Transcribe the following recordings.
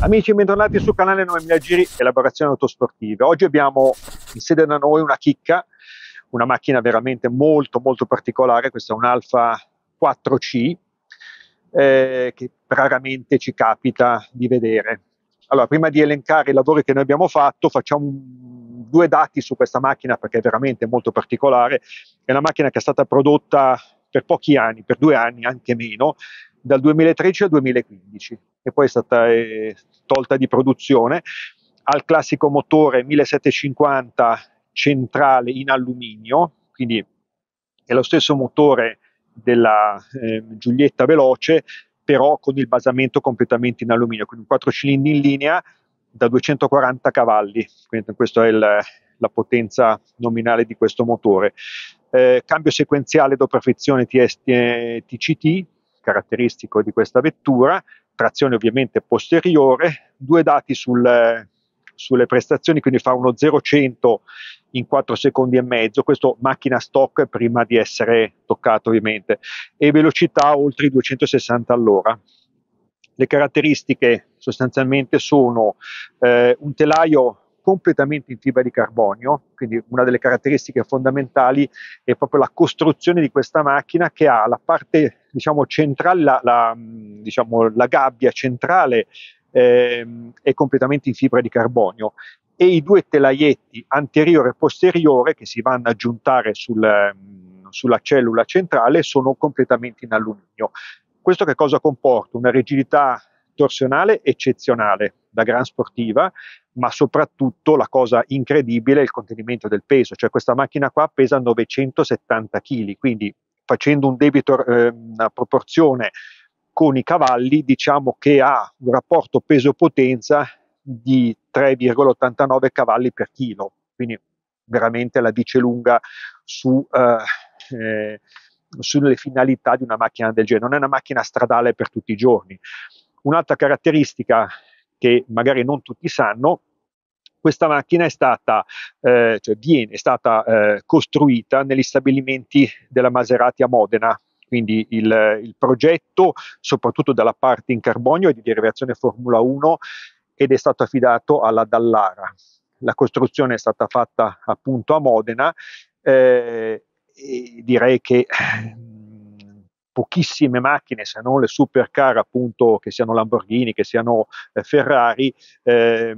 Amici, bentornati sul canale 9000 Giri Elaborazioni Autosportiva. Oggi abbiamo in sede da noi una chicca, una macchina veramente molto molto particolare, questa è un Alfa 4C eh, che raramente ci capita di vedere. Allora, prima di elencare i lavori che noi abbiamo fatto, facciamo due dati su questa macchina perché è veramente molto particolare. È una macchina che è stata prodotta per pochi anni, per due anni anche meno, dal 2013 al 2015, e poi è stata eh, tolta di produzione, al classico motore 1750 centrale in alluminio, quindi è lo stesso motore della eh, Giulietta Veloce, però con il basamento completamente in alluminio, quindi quattro cilindri in linea da 240 cavalli, quindi questa è il, la potenza nominale di questo motore. Eh, cambio sequenziale do perfezione TST, eh, TCT, caratteristico di questa vettura, trazione ovviamente posteriore, due dati sul, sulle prestazioni, quindi fa uno 0-100 in 4 secondi e mezzo, questo macchina stock prima di essere toccato ovviamente, e velocità oltre i 260 all'ora. Le caratteristiche sostanzialmente sono eh, un telaio completamente in fibra di carbonio, quindi una delle caratteristiche fondamentali è proprio la costruzione di questa macchina che ha la parte diciamo, centrale, la, la, diciamo, la, gabbia centrale eh, è completamente in fibra di carbonio e i due telaietti anteriore e posteriore che si vanno ad aggiuntare sul, sulla cellula centrale sono completamente in alluminio. Questo che cosa comporta? Una rigidità torsionale eccezionale da gran sportiva, ma soprattutto la cosa incredibile è il contenimento del peso, cioè questa macchina qua pesa 970 kg, quindi facendo un debito, eh, una proporzione con i cavalli, diciamo che ha un rapporto peso-potenza di 3,89 cavalli per chilo, quindi veramente la dice lunga su, eh, eh, sulle finalità di una macchina del genere. Non è una macchina stradale per tutti i giorni. Un'altra caratteristica che magari non tutti sanno questa macchina è stata, eh, cioè viene, è stata eh, costruita negli stabilimenti della Maserati a Modena. Quindi il, il progetto, soprattutto dalla parte in carbonio, è di derivazione Formula 1 ed è stato affidato alla Dallara. La costruzione è stata fatta appunto a Modena. Eh, direi che pochissime macchine, se non le supercar appunto, che siano Lamborghini, che siano eh, Ferrari, eh,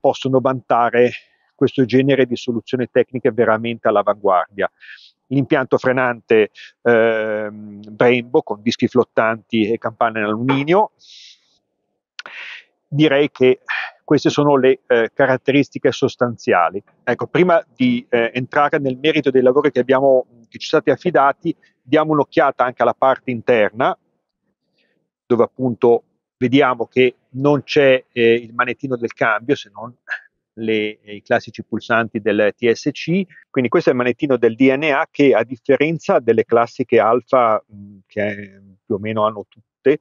possono vantare questo genere di soluzioni tecniche veramente all'avanguardia. L'impianto frenante eh, Brembo con dischi flottanti e campane in alluminio. Direi che queste sono le eh, caratteristiche sostanziali. Ecco, prima di eh, entrare nel merito dei lavori che abbiamo che ci sono affidati, diamo un'occhiata anche alla parte interna, dove appunto vediamo che non c'è eh, il manettino del cambio, se non le, eh, i classici pulsanti del TSC. Quindi questo è il manettino del DNA che a differenza delle classiche alfa, mm, che eh, più o meno hanno tutte,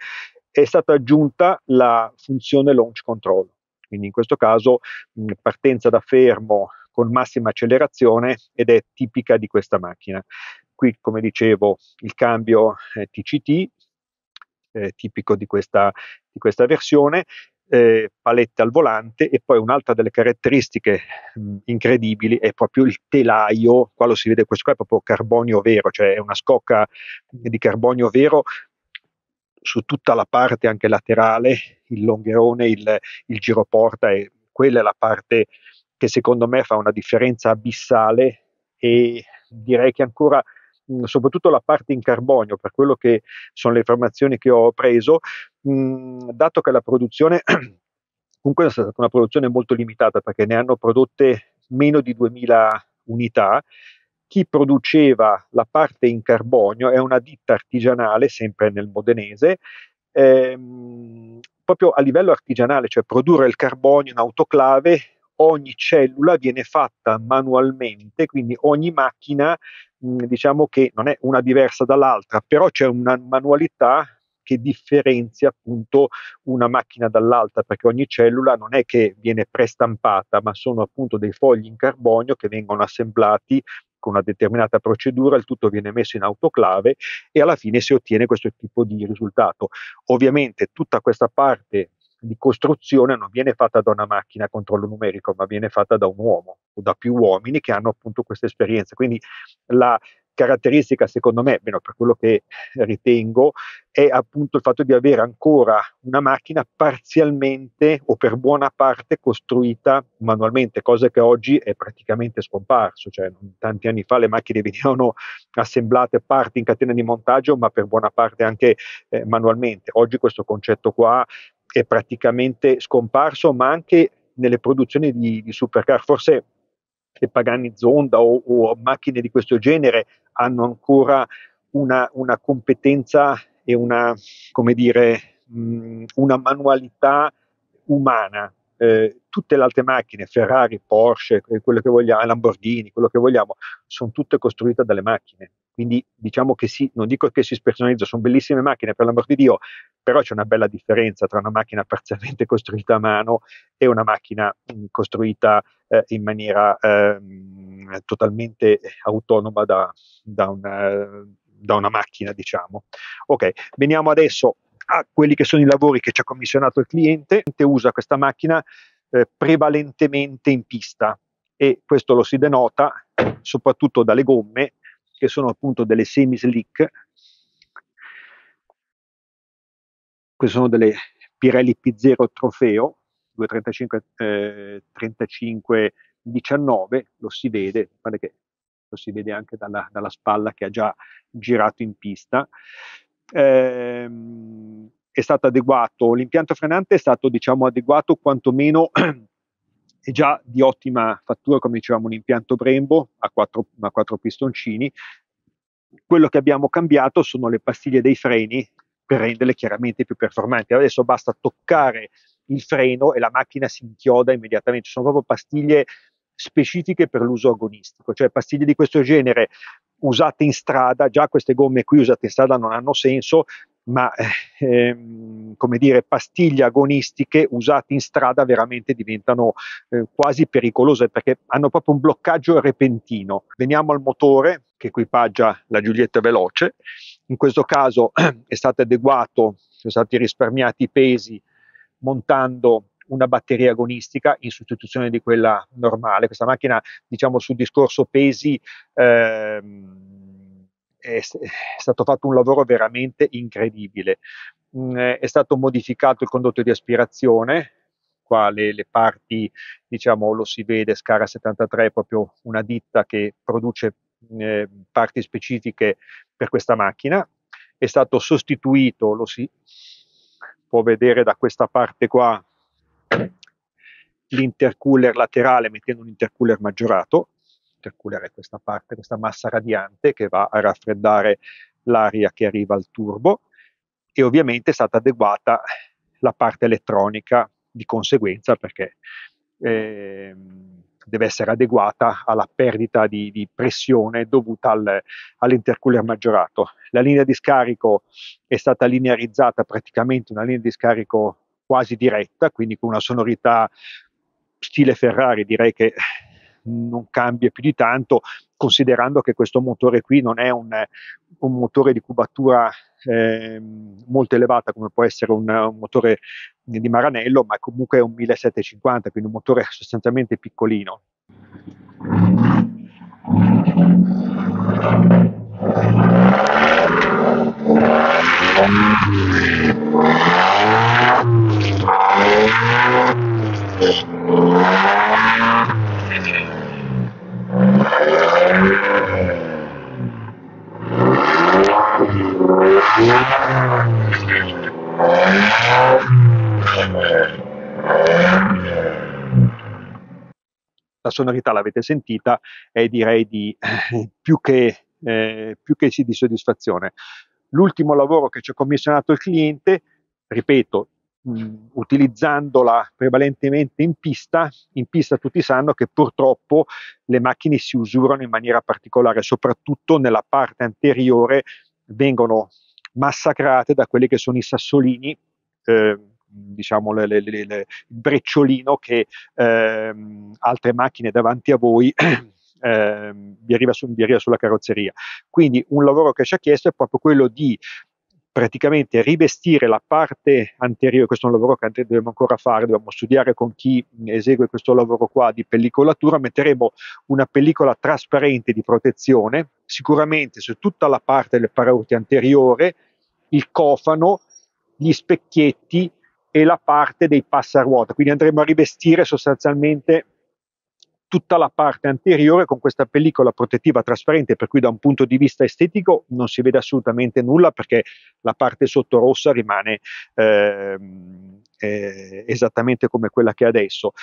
è stata aggiunta la funzione launch control. Quindi in questo caso mh, mm, partenza da fermo con massima accelerazione ed è tipica di questa macchina. Qui, come dicevo, il cambio eh, TCT, eh, tipico di questa, di questa versione, eh, palette al volante e poi un'altra delle caratteristiche mh, mm, incredibili è proprio il telaio, qua lo si vede, questo qua è proprio carbonio vero, cioè è una scocca di carbonio vero su tutta la parte anche laterale, il longherone, il, il giroporta e quella è la parte che secondo me fa una differenza abissale e direi che ancora soprattutto la parte in carbonio per quello che sono le informazioni che ho preso mh, dato che la produzione comunque è stata una produzione molto limitata perché ne hanno prodotte meno di 2000 unità chi produceva la parte in carbonio è una ditta artigianale sempre nel modenese ehm, proprio a livello artigianale cioè produrre il carbonio in autoclave ogni cellula viene fatta manualmente, quindi ogni macchina mh, diciamo che non è una diversa dall'altra, però c'è una manualità che differenzia appunto una macchina dall'altra, perché ogni cellula non è che viene prestampata, ma sono appunto dei fogli in carbonio che vengono assemblati con una determinata procedura, il tutto viene messo in autoclave e alla fine si ottiene questo tipo di risultato. Ovviamente tutta questa parte di costruzione non viene fatta da una macchina a controllo numerico, ma viene fatta da un uomo o da più uomini che hanno appunto questa esperienza. Quindi la caratteristica, secondo me, almeno per quello che ritengo, è appunto il fatto di avere ancora una macchina parzialmente o per buona parte costruita manualmente, cosa che oggi è praticamente scomparso. Cioè, tanti anni fa le macchine venivano assemblate parti in catena di montaggio, ma per buona parte anche eh, manualmente. Oggi questo concetto qua è praticamente scomparso, ma anche nelle produzioni di, di supercar, forse le Pagani Zonda o, o, macchine di questo genere hanno ancora una, una competenza e una, come dire, mh, una manualità umana. Eh, tutte le altre macchine, Ferrari, Porsche, eh, quello che vogliamo, Lamborghini, quello che vogliamo, sono tutte costruite dalle macchine. Quindi diciamo che sì, non dico che si spersonalizza, sono bellissime macchine per l'amor di Dio, però c'è una bella differenza tra una macchina parzialmente costruita a mano e una macchina mh, costruita eh, in maniera eh, totalmente autonoma da, da, una, eh, da una macchina, diciamo. Ok, veniamo adesso a quelli che sono i lavori che ci ha commissionato il cliente. Il cliente usa questa macchina eh, prevalentemente in pista e questo lo si denota soprattutto dalle gomme che sono appunto delle semi slick, queste sono delle Pirelli P0 Trofeo 235 eh, 35 19, lo si vede, pare che lo si vede anche dalla, dalla, spalla che ha già girato in pista. Eh, è stato adeguato, l'impianto frenante è stato diciamo adeguato quantomeno è già di ottima fattura, come dicevamo, un impianto Brembo a quattro, a quattro pistoncini. Quello che abbiamo cambiato sono le pastiglie dei freni per renderle chiaramente più performanti. Adesso basta toccare il freno e la macchina si inchioda immediatamente. Sono proprio pastiglie specifiche per l'uso agonistico, cioè pastiglie di questo genere usate in strada, già queste gomme qui usate in strada non hanno senso, ma ehm, come dire, pastiglie agonistiche usate in strada veramente diventano eh, quasi pericolose perché hanno proprio un bloccaggio repentino. Veniamo al motore che equipaggia la Giulietta Veloce, in questo caso è stato adeguato, sono stati risparmiati i pesi montando una batteria agonistica in sostituzione di quella normale. Questa macchina, diciamo, sul discorso pesi... Ehm, è, stato fatto un lavoro veramente incredibile. Mm, è stato modificato il condotto di aspirazione, qua le, le, parti, diciamo, lo si vede, Scara 73 è proprio una ditta che produce mm, eh, parti specifiche per questa macchina. È stato sostituito, lo si può vedere da questa parte qua, l'intercooler laterale mettendo un intercooler maggiorato intercoolere questa parte, questa massa radiante che va a raffreddare l'aria che arriva al turbo e ovviamente è stata adeguata la parte elettronica di conseguenza perché eh, deve essere adeguata alla perdita di, di pressione dovuta al, all'intercooler maggiorato. La linea di scarico è stata linearizzata praticamente una linea di scarico quasi diretta, quindi con una sonorità stile Ferrari direi che non cambia più di tanto, considerando che questo motore qui non è un, un motore di cubatura eh, molto elevata come può essere un, un, motore di Maranello, ma comunque è un 1750, quindi un motore sostanzialmente piccolino. la sonorità l'avete sentita e direi di più, che, eh, più che di soddisfazione. L'ultimo lavoro che ci ha commissionato il cliente, ripeto, mh, utilizzandola prevalentemente in pista, in pista tutti sanno che purtroppo le macchine si usurano in maniera particolare, soprattutto nella parte anteriore vengono massacrate da quelli che sono i sassolini eh, diciamo, le, le, le, il brecciolino che ehm, altre macchine davanti a voi ehm, vi, arriva su, vi arriva sulla carrozzeria. Quindi un lavoro che ci ha chiesto è proprio quello di praticamente rivestire la parte anteriore, questo è un lavoro che dobbiamo ancora fare, dobbiamo studiare con chi esegue questo lavoro qua di pellicolatura, metteremo una pellicola trasparente di protezione, sicuramente su tutta la parte del paraurti anteriore, il cofano, gli specchietti e la parte dei passaruota, quindi andremo a rivestire sostanzialmente tutta la parte anteriore con questa pellicola protettiva trasparente, per cui da un punto di vista estetico non si vede assolutamente nulla perché la parte sotto rossa rimane eh, eh, esattamente come quella che è adesso,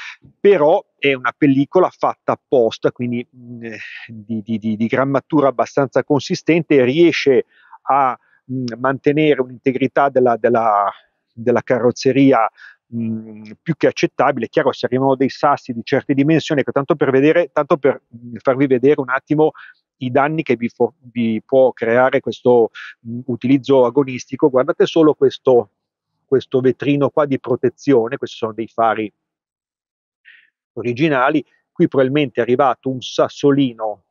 però è una pellicola fatta apposta, quindi mh, di, di, di, grammatura abbastanza consistente, riesce a mh, mantenere un'integrità della, della della carrozzeria mh, mhmm, più che accettabile, chiaro se arrivano dei sassi di certe dimensioni, tanto per, vedere, tanto per mh, farvi vedere un attimo i danni che vi, fo- vi può creare questo mh, mhmm, utilizzo agonistico, guardate solo questo, questo vetrino qua di protezione, questi sono dei fari originali, qui probabilmente è arrivato un sassolino,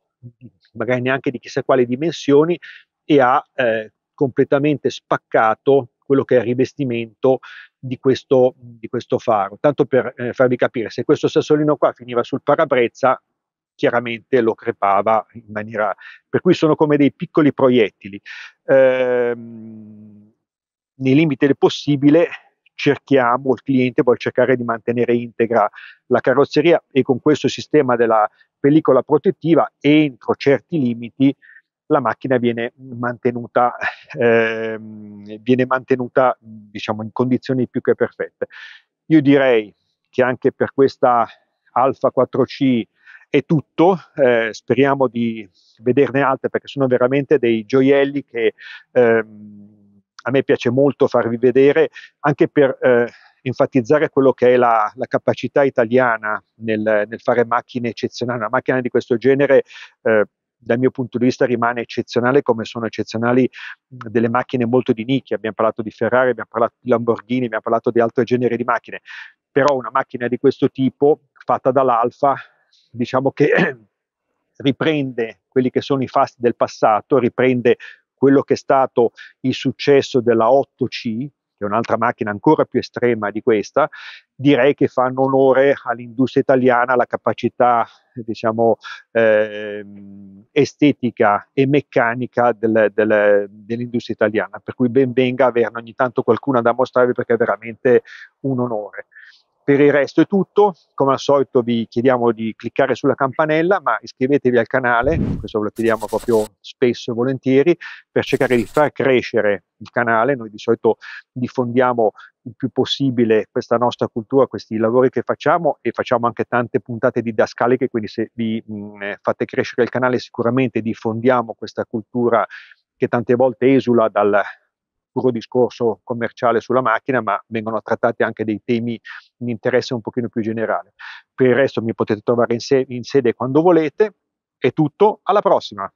magari neanche di chissà quale dimensioni, e ha eh, completamente spaccato quello che è il rivestimento di questo, di questo faro. Tanto per eh, farvi capire, se questo sassolino qua finiva sul parabrezza, chiaramente lo crepava in maniera... per cui sono come dei piccoli proiettili. Eh, nei limiti del possibile cerchiamo, il cliente vuole cercare di mantenere integra la carrozzeria e con questo sistema della pellicola protettiva entro certi limiti la macchina viene mantenuta, ehm, viene mantenuta diciamo, in condizioni più che perfette. Io direi che anche per questa Alfa 4C è tutto, eh, speriamo di vederne altre perché sono veramente dei gioielli che ehm, a me piace molto farvi vedere anche per eh, enfatizzare quello che è la, la capacità italiana nel, nel, fare macchine eccezionali. Una macchina di questo genere eh, dal mio punto di vista rimane eccezionale come sono eccezionali delle macchine molto di nicchia, abbiamo parlato di Ferrari, abbiamo parlato di Lamborghini, abbiamo parlato di altri generi di macchine, però una macchina di questo tipo fatta dall'Alfa diciamo che riprende quelli che sono i fasti del passato, riprende quello che è stato il successo della 8C, che è un'altra macchina ancora più estrema di questa, direi che fanno onore all'industria italiana, alla capacità diciamo, eh, estetica e meccanica del, del, dell'industria italiana, per cui ben venga averne ogni tanto qualcuna da mostrarvi perché è veramente un onore. Per il resto è tutto, come al solito vi chiediamo di cliccare sulla campanella, ma iscrivetevi al canale, questo ve lo chiediamo proprio spesso e volentieri, per cercare di far crescere il canale. Noi di solito diffondiamo il più possibile questa nostra cultura, questi lavori che facciamo e facciamo anche tante puntate didascaliche, quindi se vi mh, mm, fate crescere il canale sicuramente diffondiamo questa cultura che tante volte esula dal, puro discorso commerciale sulla macchina, ma vengono trattati anche dei temi di interesse un pochino più generale. Per il resto mi potete trovare in, se- in sede quando volete. È tutto, alla prossima!